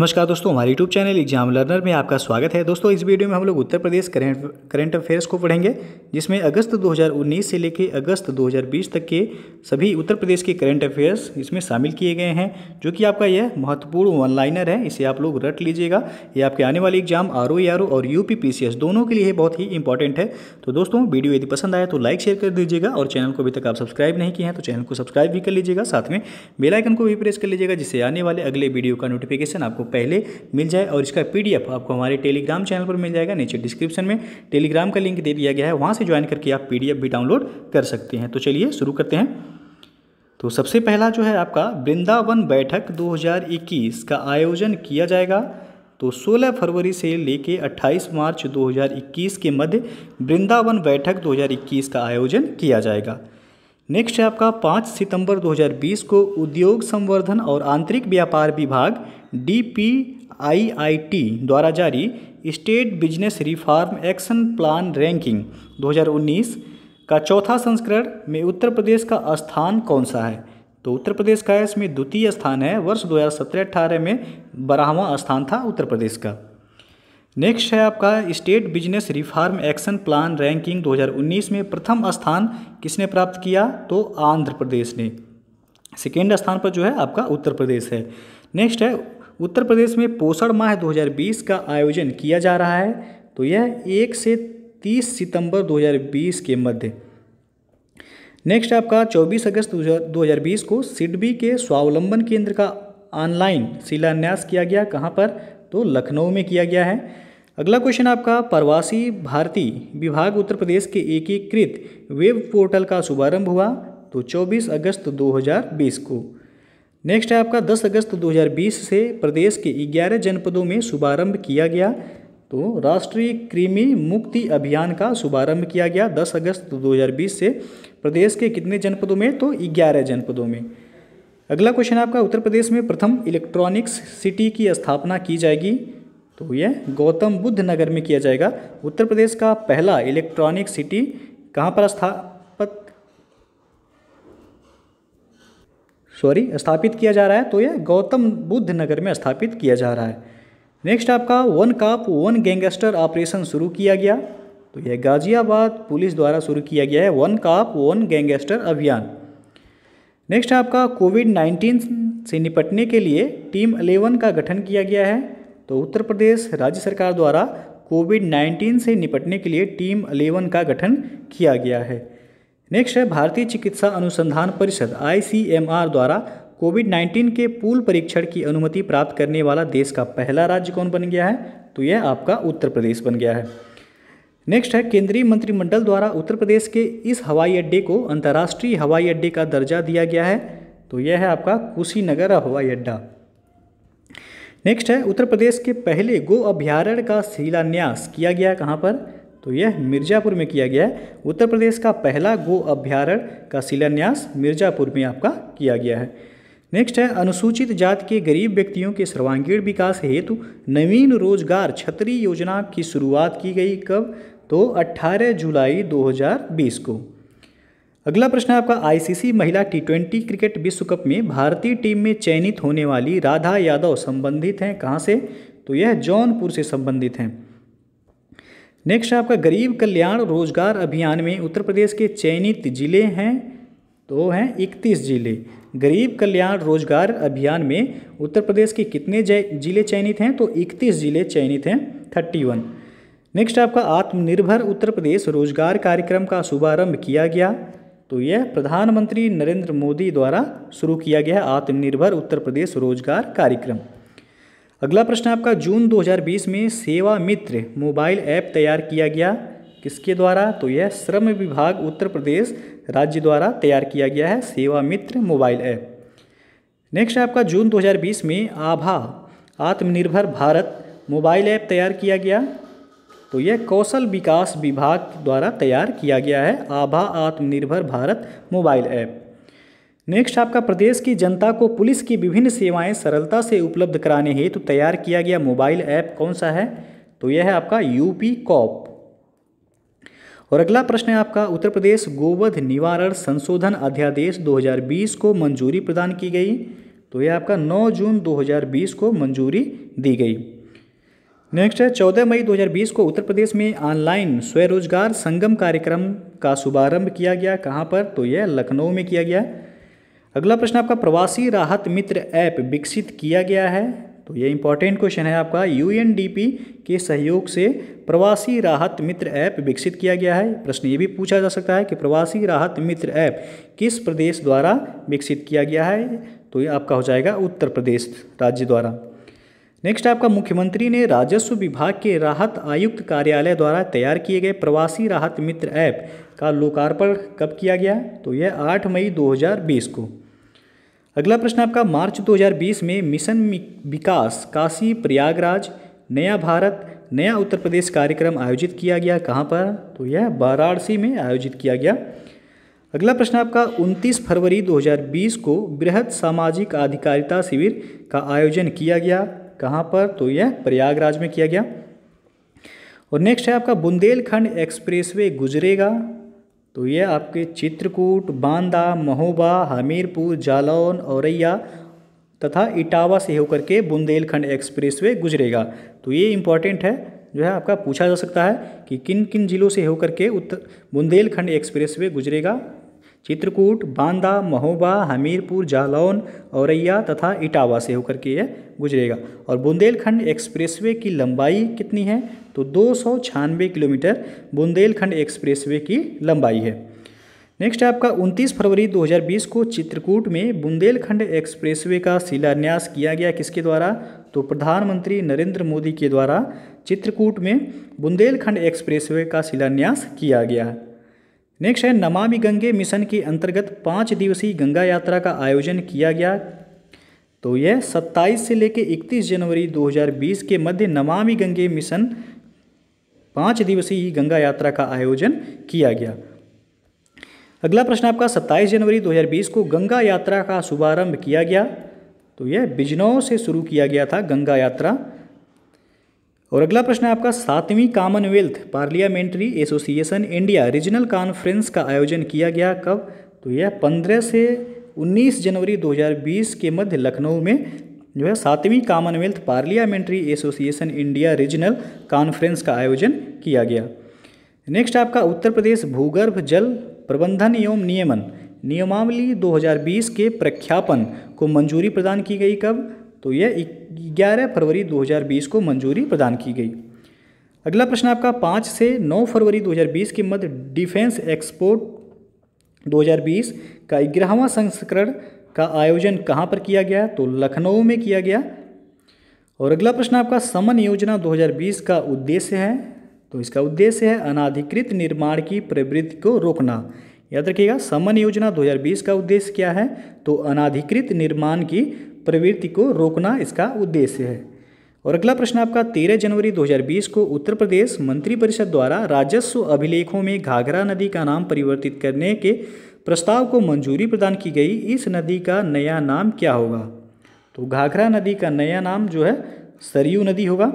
नमस्कार दोस्तों हमारे यूट्यूब चैनल एग्जाम लर्नर में आपका स्वागत है दोस्तों इस वीडियो में हम लोग Uttar Pradesh current current affairs को पढ़ेंगे जिसमें अगस्त 2019 से लेकर अगस्त 2020 तक के सभी उत्तर प्रदेश के करेंट अफेयर्स इसमें शामिल किए गए हैं जो कि आपका यह महत्वपूर्ण वन लाइनर है इसे आप लोग रट लीजिएगा ये आपके आने वाले एग्जाम आर ओ और यू पी दोनों के लिए बहुत ही इंपॉर्टेंट है तो दोस्तों वीडियो यदि पसंद आए तो लाइक शेयर कर दीजिएगा और चैनल को अभी तक आप सब्सक्राइब नहीं किए हैं तो चैनल को सब्सक्राइब भी कर लीजिएगा साथ में बेलाइकन को भी प्रेस कर लीजिएगा जिससे आने वाले अगले वीडियो का नोटिफिकेशन आपको पहले मिल जाए और इसका पी आपको हमारे टेलीग्राम चैनल पर मिल जाएगा नीचे डिस्क्रिप्शन में टेलीग्राम का लिंक दे दिया गया है वहाँ से ज्वाइन करके आप पी भी डाउनलोड कर सकते हैं तो चलिए शुरू करते हैं तो सबसे पहला जो है आपका वृंदावन बैठक 2021 का आयोजन किया जाएगा तो 16 फरवरी से लेकर 28 मार्च 2021 के मध्य वृंदावन बैठक 2021 का आयोजन किया जाएगा नेक्स्ट है आपका 5 सितंबर 2020 को उद्योग संवर्धन और आंतरिक व्यापार विभाग डीपीआईआईटी द्वारा जारी state business reform action plan ranking 2019 का चौथा संस्करण में उत्तर प्रदेश का स्थान कौन सा है तो उत्तर प्रदेश का इसमें द्वितीय स्थान है वर्ष 2017-18 में बारहवा स्थान था उत्तर प्रदेश का नेक्स्ट है आपका state business reform action plan ranking 2019 में प्रथम स्थान किसने प्राप्त किया तो आंध्र प्रदेश ने सेकेंड स्थान पर जो है आपका उत्तर प्रदेश है नेक्स्ट है उत्तर प्रदेश में पोषण माह 2020 का आयोजन किया जा रहा है तो यह एक से 30 सितंबर 2020 के मध्य नेक्स्ट आपका 24 अगस्त 2020 को सिडबी के स्वावलंबन केंद्र का ऑनलाइन शिलान्यास किया गया कहाँ पर तो लखनऊ में किया गया है अगला क्वेश्चन आपका प्रवासी भारती विभाग उत्तर प्रदेश के एकीकृत वेब पोर्टल का शुभारंभ हुआ तो 24 अगस्त 2020 को नेक्स्ट है आपका 10 अगस्त 2020 से प्रदेश के 11 जनपदों में शुभारंभ किया गया तो राष्ट्रीय कृमि मुक्ति अभियान का शुभारंभ किया गया 10 अगस्त 2020 से प्रदेश के कितने जनपदों में तो 11 जनपदों में अगला क्वेश्चन आपका उत्तर प्रदेश में प्रथम इलेक्ट्रॉनिक्स सिटी की स्थापना की जाएगी तो यह गौतम बुद्ध नगर में किया जाएगा उत्तर प्रदेश का पहला इलेक्ट्रॉनिक सिटी कहाँ पर स्था सॉरी स्थापित किया जा रहा है तो यह गौतम बुद्ध नगर में स्थापित किया जा रहा है नेक्स्ट आपका one cop one gangster operation शुरू किया गया तो यह गाजियाबाद पुलिस द्वारा शुरू किया गया है वन काप वन गैंगस्टर अभियान नेक्स्ट आपका कोविड नाइन्टीन से निपटने के लिए टीम अलेवन का गठन किया गया है तो उत्तर प्रदेश राज्य सरकार द्वारा कोविड नाइन्टीन से निपटने के लिए टीम अलेवन का गठन किया गया है नेक्स्ट है भारतीय चिकित्सा अनुसंधान परिषद आईसीएमआर द्वारा कोविड 19 के पूल परीक्षण की अनुमति प्राप्त करने वाला देश का पहला राज्य कौन बन गया है तो यह आपका उत्तर प्रदेश बन गया है नेक्स्ट है केंद्रीय मंत्रिमंडल द्वारा उत्तर प्रदेश के इस हवाई अड्डे को अंतर्राष्ट्रीय हवाई अड्डे का दर्जा दिया गया है तो यह है आपका कुशीनगर हवाई अड्डा नेक्स्ट है उत्तर प्रदेश के पहले गो अभ्यारण्य का शिलान्यास किया गया कहाँ पर तो यह मिर्ज़ापुर में किया गया है उत्तर प्रदेश का पहला गो अभ्यारण्य का शिलान्यास मिर्ज़ापुर में आपका किया गया है नेक्स्ट है अनुसूचित जाति के गरीब व्यक्तियों के सर्वांगीण विकास हेतु नवीन रोजगार छतरी योजना की शुरुआत की गई कब तो 18 जुलाई 2020 को अगला प्रश्न है आपका आईसीसी महिला टी ट्वेंटी क्रिकेट विश्व कप में भारतीय टीम में चयनित होने वाली राधा यादव संबंधित हैं कहाँ से तो यह जौनपुर से संबंधित हैं नेक्स्ट है आपका गरीब कल्याण रोजगार अभियान में उत्तर प्रदेश के चयनित जिले हैं तो हैं इकतीस जिले गरीब कल्याण रोजगार अभियान में उत्तर प्रदेश के कितने जिले चयनित हैं तो इकतीस जिले चयनित हैं थर्टी वन नेक्स्ट आपका आत्मनिर्भर उत्तर प्रदेश रोजगार कार्यक्रम का शुभारंभ किया गया तो यह प्रधानमंत्री नरेंद्र मोदी द्वारा शुरू किया गया आत्मनिर्भर उत्तर प्रदेश रोजगार कार्यक्रम अगला प्रश्न आपका जून 2020 में सेवा मित्र मोबाइल ऐप तैयार किया गया किसके द्वारा तो यह श्रम विभाग उत्तर प्रदेश राज्य द्वारा तैयार किया गया है सेवा मित्र मोबाइल ऐप नेक्स्ट आपका जून 2020 में आभा आत्मनिर्भर भारत मोबाइल ऐप तैयार किया गया तो यह कौशल विकास विभाग द्वारा तैयार किया गया है आभा आत्मनिर्भर भारत मोबाइल ऐप नेक्स्ट आपका प्रदेश की जनता को पुलिस की विभिन्न सेवाएं सरलता से उपलब्ध कराने हेतु तो तैयार किया गया मोबाइल ऐप कौन सा है तो यह है आपका यूपी कॉप और अगला प्रश्न है आपका उत्तर प्रदेश गोवध निवारण संशोधन अध्यादेश 2020 को मंजूरी प्रदान की गई तो यह आपका 9 जून 2020 को मंजूरी दी गई नेक्स्ट है चौदह मई 2020 को उत्तर प्रदेश में ऑनलाइन स्वरोजगार संगम कार्यक्रम का शुभारंभ किया गया कहाँ पर तो यह लखनऊ में किया गया अगला प्रश्न आपका प्रवासी राहत मित्र ऐप विकसित किया गया है तो ये इंपॉर्टेंट क्वेश्चन है आपका यू के सहयोग से प्रवासी राहत मित्र ऐप विकसित किया गया है प्रश्न ये भी पूछा जा सकता है कि प्रवासी राहत मित्र ऐप किस प्रदेश द्वारा विकसित किया गया है तो ये आपका हो जाएगा उत्तर प्रदेश राज्य द्वारा नेक्स्ट आपका मुख्यमंत्री ने राजस्व विभाग के राहत आयुक्त कार्यालय द्वारा तैयार किए गए प्रवासी राहत मित्र ऐप का लोकार्पण कब किया गया तो यह आठ मई दो को अगला प्रश्न आपका मार्च 2020 में मिशन विकास काशी प्रयागराज नया भारत नया उत्तर प्रदेश कार्यक्रम आयोजित किया गया कहाँ पर तो यह वाराणसी में आयोजित किया गया अगला प्रश्न आपका 29 फरवरी 2020 को बृहद सामाजिक आधिकारिता शिविर का आयोजन किया गया कहाँ पर तो यह प्रयागराज में किया गया और नेक्स्ट है आपका बुंदेलखंड एक्सप्रेसवे गुजरेगा तो ये आपके चित्रकूट बांदा महोबा हमीरपुर जालौन औरैया तथा इटावा से होकर के बुंदेलखंड एक्सप्रेसवे गुजरेगा तो ये इम्पॉर्टेंट है जो है आपका पूछा जा सकता है कि किन किन जिलों से होकर के उत्तर बुंदेलखंड एक्सप्रेसवे गुजरेगा चित्रकूट बांदा महोबा हमीरपुर जालौन औरैया तथा इटावा से होकर के यह गुजरेगा और बुंदेलखंड एक्सप्रेसवे की लंबाई कितनी है तो दो किलोमीटर बुंदेलखंड एक्सप्रेसवे की लंबाई है नेक्स्ट है आपका 29 फरवरी 2020 को चित्रकूट में बुंदेलखंड एक्सप्रेसवे का शिलान्यास किया गया किसके द्वारा तो प्रधानमंत्री नरेंद्र मोदी के द्वारा चित्रकूट में बुंदेलखंड एक्सप्रेसवे का शिलान्यास किया गया है नेक्स्ट है नमामि गंगे मिशन के अंतर्गत पाँच दिवसीय गंगा यात्रा का आयोजन किया गया तो यह 27 से लेकर 31 जनवरी 2020 के मध्य नमामि गंगे मिशन पाँच दिवसीय गंगा यात्रा का आयोजन किया गया अगला प्रश्न आपका 27 जनवरी 2020 को गंगा यात्रा का शुभारंभ किया गया तो यह बिजनौर से शुरू किया गया था गंगा यात्रा और अगला प्रश्न है आपका सातवीं commonwealth parliamentary association India regional conference का आयोजन किया गया कब तो यह 15 से 19 जनवरी 2020 के मध्य लखनऊ में जो है सातवीं commonwealth parliamentary association India regional conference का आयोजन किया गया नेक्स्ट आपका उत्तर प्रदेश भूगर्भ जल प्रबंधन एवं नियमन नियमावली 2020 के प्रख्यापन को मंजूरी प्रदान की गई कब तो यह 11 फरवरी 2020 को मंजूरी प्रदान की गई अगला प्रश्न आपका पाँच से नौ फरवरी 2020 के मध्य डिफेंस एक्सपोर्ट 2020 का ग्यारहवा संस्करण का आयोजन कहाँ पर किया गया तो लखनऊ में किया गया और अगला प्रश्न आपका समन योजना 2020 का उद्देश्य है तो इसका उद्देश्य है अनाधिकृत निर्माण की प्रवृत्ति को रोकना याद रखिएगा समन योजना 2020 का उद्देश्य क्या है तो अनाधिकृत निर्माण की प्रवृत्ति को रोकना इसका उद्देश्य है और अगला प्रश्न आपका 13 जनवरी 2020 को उत्तर प्रदेश मंत्रिपरिषद द्वारा राजस्व अभिलेखों में घाघरा नदी का नाम परिवर्तित करने के प्रस्ताव को मंजूरी प्रदान की गई इस नदी का नया नाम क्या होगा तो घाघरा नदी का नया नाम जो है सरयू नदी होगा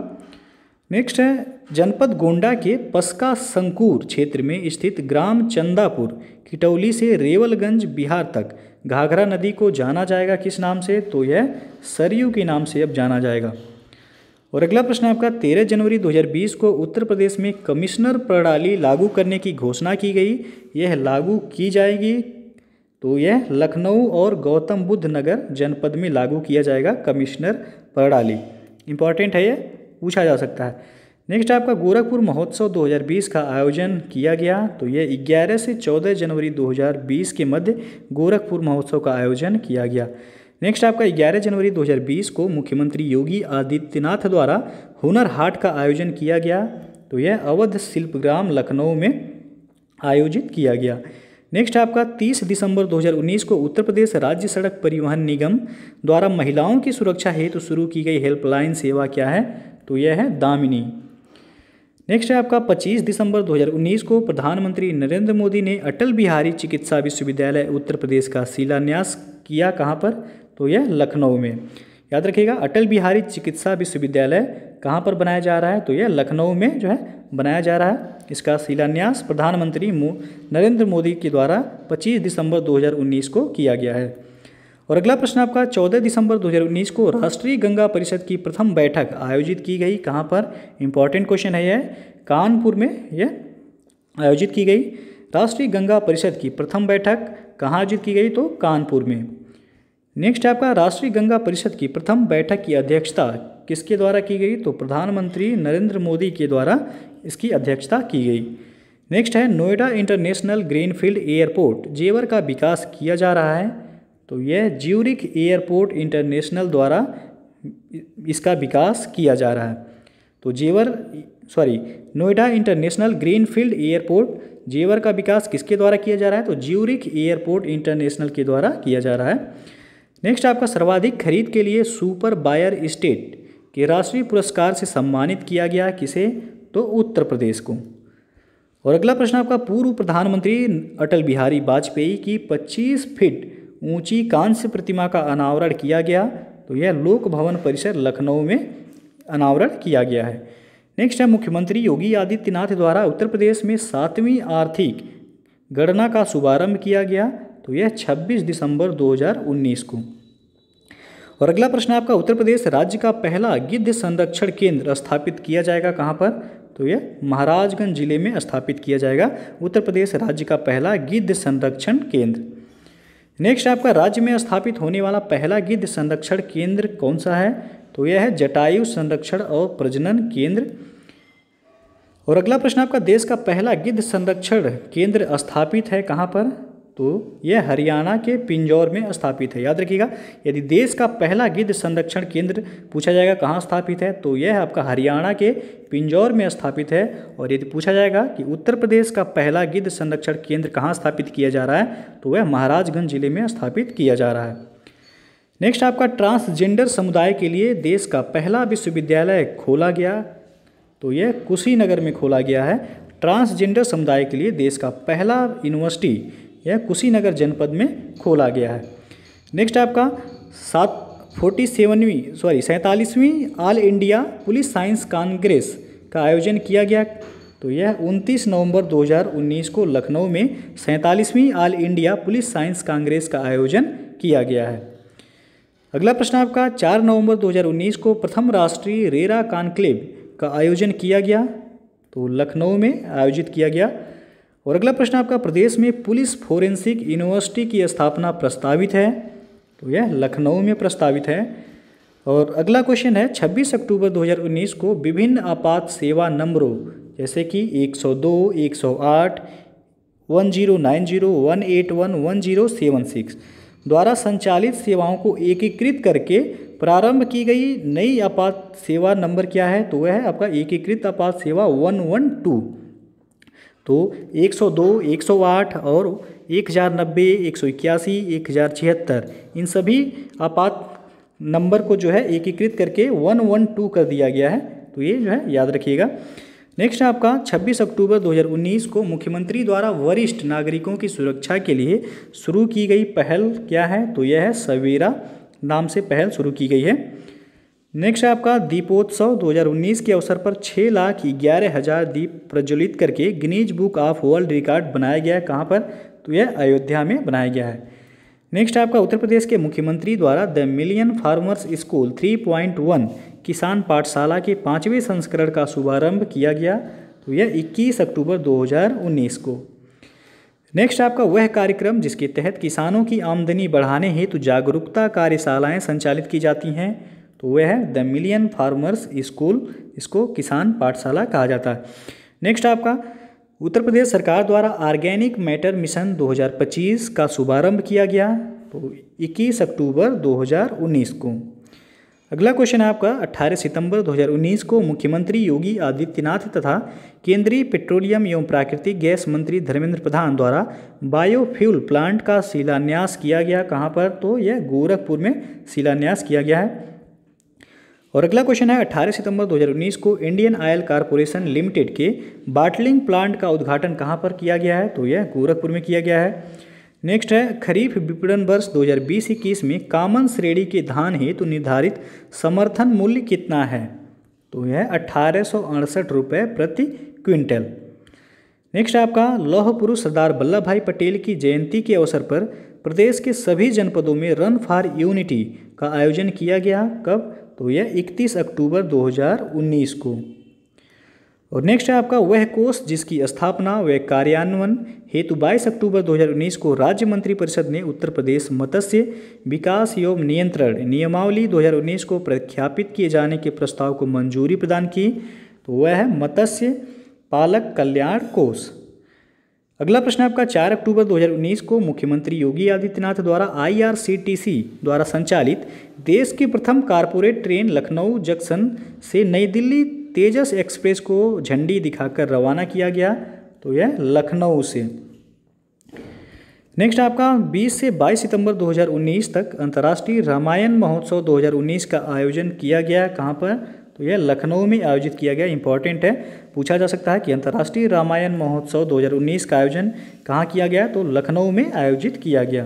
नेक्स्ट है जनपद गोंडा के पसका संकूर क्षेत्र में स्थित ग्राम चंदापुर किटौली से रेवलगंज बिहार तक घाघरा नदी को जाना जाएगा किस नाम से तो यह सरयू के नाम से अब जाना जाएगा और अगला प्रश्न आपका 13 जनवरी 2020 को उत्तर प्रदेश में कमिश्नर प्रणाली लागू करने की घोषणा की गई यह लागू की जाएगी तो यह लखनऊ और गौतम बुद्ध नगर जनपद में लागू किया जाएगा कमिश्नर प्रणाली इंपॉर्टेंट है यह पूछा जा सकता है नेक्स्ट आपका गोरखपुर महोत्सव 2020 का आयोजन किया गया तो यह 11 से 14 जनवरी 2020 के मध्य गोरखपुर महोत्सव का आयोजन किया गया नेक्स्ट आपका 11 जनवरी 2020 को मुख्यमंत्री योगी आदित्यनाथ द्वारा हुनर हाट का आयोजन किया गया तो यह अवध शिल्पग्राम लखनऊ में आयोजित किया गया नेक्स्ट आपका 30 दिसंबर 2019 को उत्तर प्रदेश राज्य सड़क परिवहन निगम द्वारा महिलाओं की सुरक्षा हेतु तो शुरू की गई हेल्पलाइन सेवा क्या है तो यह है दामिनी नेक्स्ट है आपका 25 दिसंबर 2019 को प्रधानमंत्री नरेंद्र मोदी ने अटल बिहारी चिकित्सा विश्वविद्यालय उत्तर प्रदेश का शिलान्यास किया कहाँ पर तो यह लखनऊ में याद रखिएगा अटल बिहारी चिकित्सा विश्वविद्यालय कहाँ पर बनाया जा रहा है तो यह लखनऊ में जो है बनाया जा रहा है इसका शिलान्यास प्रधानमंत्री नरेंद्र मोदी के द्वारा पच्चीस दिसंबर दो को किया गया है और अगला प्रश्न आपका 14 दिसंबर 2019 को राष्ट्रीय गंगा परिषद की प्रथम बैठक आयोजित की गई कहाँ पर इंपॉर्टेंट क्वेश्चन है यह कानपुर में यह आयोजित की गई राष्ट्रीय गंगा परिषद की प्रथम बैठक कहाँ आयोजित की गई तो कानपुर में नेक्स्ट आपका राष्ट्रीय गंगा परिषद की प्रथम बैठक की अध्यक्षता किसके द्वारा की गई तो प्रधानमंत्री नरेंद्र मोदी के द्वारा इसकी अध्यक्षता की गई नेक्स्ट है Noida international greenfield airport Jewar का विकास किया जा रहा है तो यह ज्यूरिक एयरपोर्ट इंटरनेशनल द्वारा इसका विकास किया जा रहा है तो Jewar sorry Noida international greenfield airport Jewar का विकास किसके द्वारा किया जा रहा है तो ज्यूरिक एयरपोर्ट इंटरनेशनल के द्वारा किया जा रहा है नेक्स्ट आपका सर्वाधिक खरीद के लिए सुपर बायर स्टेट के राष्ट्रीय पुरस्कार से सम्मानित किया गया किसे तो उत्तर प्रदेश को और अगला प्रश्न आपका पूर्व प्रधानमंत्री अटल बिहारी वाजपेयी की 25 फीट ऊंची कांस्य प्रतिमा का अनावरण किया गया तो यह लोक भवन परिसर लखनऊ में अनावरण किया गया है नेक्स्ट है मुख्यमंत्री योगी आदित्यनाथ द्वारा उत्तर प्रदेश में सातवीं आर्थिक गणना का शुभारंभ किया गया तो यह 26 दिसंबर 2019 को और अगला प्रश्न आपका उत्तर प्रदेश राज्य का पहला गिद्ध संरक्षण केंद्र स्थापित किया जाएगा कहाँ पर तो यह महाराजगंज जिले में स्थापित किया जाएगा उत्तर प्रदेश राज्य का पहला गिद्ध संरक्षण केंद्र नेक्स्ट आपका राज्य में स्थापित होने वाला पहला गिद्ध संरक्षण केंद्र कौन सा है तो यह है जटायु संरक्षण और प्रजनन केंद्र और अगला प्रश्न आपका देश का पहला गिद्ध संरक्षण केंद्र स्थापित है कहाँ पर तो यह हरियाणा के पिंजौर में स्थापित है याद रखिएगा यदि देश का पहला गिद्ध संरक्षण केंद्र पूछा जाएगा कहाँ स्थापित है तो यह आपका हरियाणा के पिंजौर में स्थापित है और यदि पूछा जाएगा कि उत्तर प्रदेश का पहला गिद्ध संरक्षण केंद्र कहाँ स्थापित किया जा रहा है तो वह महाराजगंज जिले में स्थापित किया जा रहा है नेक्स्ट आपका ट्रांसजेंडर समुदाय के लिए देश का पहला विश्वविद्यालय खोला गया तो यह कुशीनगर में खोला गया है ट्रांसजेंडर समुदाय के लिए देश का पहला यूनिवर्सिटी यह कुशीनगर जनपद में खोला गया है नेक्स्ट आपका सात फोर्टी सेवनवीं सॉरी सैंतालीसवीं all India police science congress का आयोजन किया गया तो यह 29 नवंबर 2019 को लखनऊ में सैंतालीसवीं all India police science congress का आयोजन किया गया है अगला प्रश्न आपका 4 नवंबर 2019 को प्रथम राष्ट्रीय रेरा कॉन्क्लेव का आयोजन किया गया तो लखनऊ में आयोजित किया गया और अगला प्रश्न आपका प्रदेश में पुलिस फोरेंसिक यूनिवर्सिटी की स्थापना प्रस्तावित है तो यह लखनऊ में प्रस्तावित है और अगला क्वेश्चन है 26 अक्टूबर 2019 को विभिन्न आपात सेवा नंबरों जैसे कि 102, 108, 1090, 181, 1076 द्वारा संचालित सेवाओं को एकीकृत करके प्रारंभ की गई नई आपात सेवा नंबर क्या है तो वह है आपका एकीकृत आपात सेवा 112 तो 102, 108 और एक हज़ार नब्बे एक सौ इक्यासी एक हज़ार छिहत्तर इन सभी आपात नंबर को जो है एकीकृत करके वन वन टू कर दिया गया है तो ये जो है याद रखिएगा नेक्स्ट आपका 26 अक्टूबर 2019 को मुख्यमंत्री द्वारा वरिष्ठ नागरिकों की सुरक्षा के लिए शुरू की गई पहल क्या है तो यह है सवेरा नाम से पहल शुरू की गई है नेक्स्ट है आपका दीपोत्सव 2019 के अवसर पर छः लाख ग्यारह हज़ार दीप प्रज्वलित करके Guinness book of world record बनाया गया है कहाँ पर तो यह अयोध्या में बनाया गया है नेक्स्ट है आपका उत्तर प्रदेश के मुख्यमंत्री द्वारा द मिलियन फार्मर्स स्कूल 3.1 किसान पाठशाला के पाँचवें संस्करण का शुभारंभ किया गया तो यह 21 अक्टूबर 2019 को नेक्स्ट आपका वह कार्यक्रम जिसके तहत किसानों की आमदनी बढ़ाने हेतु जागरूकता कार्यशालाएँ संचालित की जाती हैं तो वह है द मिलियन फार्मर्स स्कूल इसको किसान पाठशाला कहा जाता है नेक्स्ट आपका उत्तर प्रदेश सरकार द्वारा ऑर्गेनिक मैटर मिशन 2025 का शुभारंभ किया गया तो 21 अक्टूबर 2019 को अगला क्वेश्चन है आपका 18 सितंबर 2019 को मुख्यमंत्री योगी आदित्यनाथ तथा केंद्रीय पेट्रोलियम एवं प्राकृतिक गैस मंत्री धर्मेंद्र प्रधान द्वारा बायोफ्यूल प्लांट का शिलान्यास किया गया कहाँ पर तो यह गोरखपुर में शिलान्यास किया गया है और अगला क्वेश्चन है 18 सितंबर 2019 को इंडियन ऑयल कारपोरेशन लिमिटेड के बाटलिंग प्लांट का उद्घाटन कहाँ पर किया गया है तो यह गोरखपुर में किया गया है नेक्स्ट है खरीफ विपणन वर्ष 2020 हज़ार में कामन श्रेणी के धान हेतु तो निर्धारित समर्थन मूल्य कितना है तो यह अट्ठारह रुपए प्रति क्विंटल नेक्स्ट आपका लौह पुरुष सरदार वल्लभ भाई पटेल की जयंती के अवसर पर प्रदेश के सभी जनपदों में रन फॉर यूनिटी का आयोजन किया गया कब तो यह 31 अक्टूबर 2019 को और नेक्स्ट है आपका वह कोष जिसकी स्थापना व कार्यान्वयन हेतु 22 अक्टूबर 2019 को राज्य मंत्री परिषद ने उत्तर प्रदेश मत्स्य विकास एवं नियंत्रण नियमावली 2019 को प्रख्यापित किए जाने के प्रस्ताव को मंजूरी प्रदान की तो वह है मत्स्य पालक कल्याण कोष अगला प्रश्न आपका 4 अक्टूबर 2019 को मुख्यमंत्री योगी आदित्यनाथ द्वारा आईआरसीटीसी द्वारा संचालित देश की प्रथम कारपोरेट ट्रेन लखनऊ जंक्शन से नई दिल्ली तेजस एक्सप्रेस को झंडी दिखाकर रवाना किया गया तो यह लखनऊ से नेक्स्ट आपका 20 से 22 सितंबर 2019 तक अंतर्राष्ट्रीय रामायण महोत्सव 2019 का आयोजन किया गया कहाँ पर तो यह लखनऊ में आयोजित किया गया इंपॉर्टेंट है पूछा जा सकता है कि अंतर्राष्ट्रीय रामायण महोत्सव 2019 का आयोजन कहाँ किया गया तो लखनऊ में आयोजित किया गया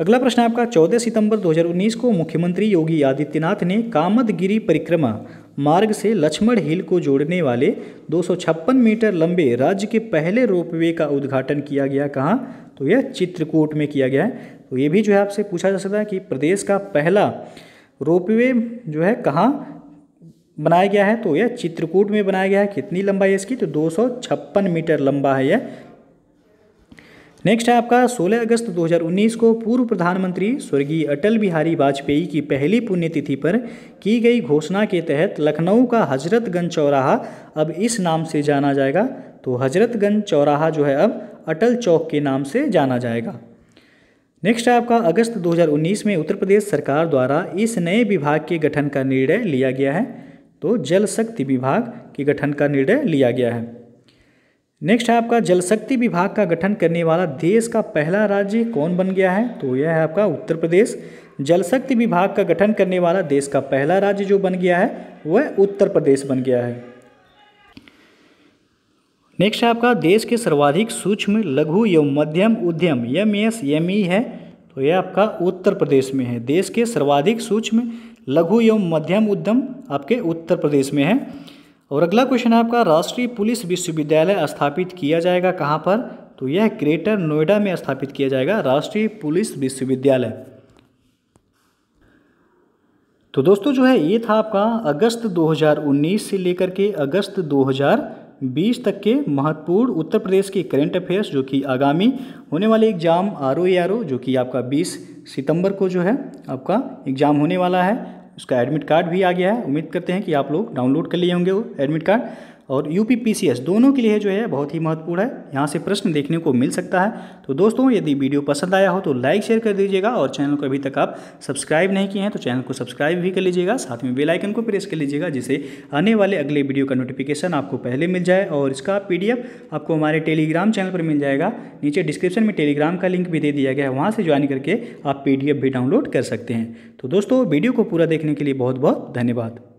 अगला प्रश्न आपका 14 सितंबर 2019 को मुख्यमंत्री योगी आदित्यनाथ ने कामदगिरी परिक्रमा मार्ग से लक्ष्मण हिल को जोड़ने वाले दो मीटर लंबे राज्य के पहले रोपवे का उद्घाटन किया गया कहाँ तो यह चित्रकूट में किया गया है तो ये भी जो है आपसे पूछा जा सकता है कि प्रदेश का पहला रोपवे जो है कहाँ बनाया गया है तो यह चित्रकूट में बनाया गया है कितनी लंबाई है इसकी तो दो मीटर लंबा है यह नेक्स्ट है आपका 16 अगस्त 2019 को पूर्व प्रधानमंत्री स्वर्गीय अटल बिहारी वाजपेयी की पहली पुण्यतिथि पर की गई घोषणा के तहत लखनऊ का हजरतगंज चौराहा अब इस नाम से जाना जाएगा तो हजरतगंज चौराहा जो है अब अटल चौक के नाम से जाना जाएगा नेक्स्ट है आपका अगस्त 2019 में उत्तर प्रदेश सरकार द्वारा इस नए विभाग के गठन का निर्णय लिया गया है तो जल शक्ति विभाग के गठन का निर्णय लिया गया है नेक्स्ट है आपका जल शक्ति विभाग का गठन करने वाला देश का पहला राज्य कौन बन गया है तो यह है आपका उत्तर प्रदेश जल शक्ति विभाग का गठन करने वाला देश का पहला राज्य जो बन गया है वह उत्तर प्रदेश बन गया है नेक्स्ट है आपका देश के सर्वाधिक सूक्ष्म लघु एवं मध्यम उद्यम एम एस एम ई है तो यह आपका उत्तर प्रदेश में है देश के सर्वाधिक सूक्ष्म लघु एवं मध्यम उद्यम आपके उत्तर प्रदेश में है और अगला क्वेश्चन है आपका राष्ट्रीय पुलिस विश्वविद्यालय स्थापित किया जाएगा कहाँ पर तो यह ग्रेटर नोएडा में स्थापित किया जाएगा राष्ट्रीय पुलिस विश्वविद्यालय तो दोस्तों जो है ये था आपका अगस्त 2019 से लेकर के अगस्त 2020 तक के महत्वपूर्ण उत्तर प्रदेश के करेंट अफेयर्स जो कि आगामी होने वाले एग्जाम आर ओ जो कि आपका 20 सितंबर को जो है आपका एग्जाम होने वाला है उसका एडमिट कार्ड भी आ गया है उम्मीद करते हैं कि आप लोग डाउनलोड कर लिए होंगे वो एडमिट कार्ड और यू दोनों के लिए जो है बहुत ही महत्वपूर्ण है यहाँ से प्रश्न देखने को मिल सकता है तो दोस्तों यदि वीडियो पसंद आया हो तो लाइक शेयर कर दीजिएगा और चैनल को अभी तक आप सब्सक्राइब नहीं किए हैं तो चैनल को सब्सक्राइब भी कर लीजिएगा साथ में बेलाइकन को प्रेस कर लीजिएगा जिससे आने वाले अगले वीडियो का नोटिफिकेशन आपको पहले मिल जाए और इसका पी आपको हमारे टेलीग्राम चैनल पर मिल जाएगा नीचे डिस्क्रिप्शन में टेलीग्राम का लिंक भी दे दिया गया है वहाँ से ज्वाइन करके आप पी भी डाउनलोड कर सकते हैं तो दोस्तों वीडियो को पूरा देखने के लिए बहुत बहुत धन्यवाद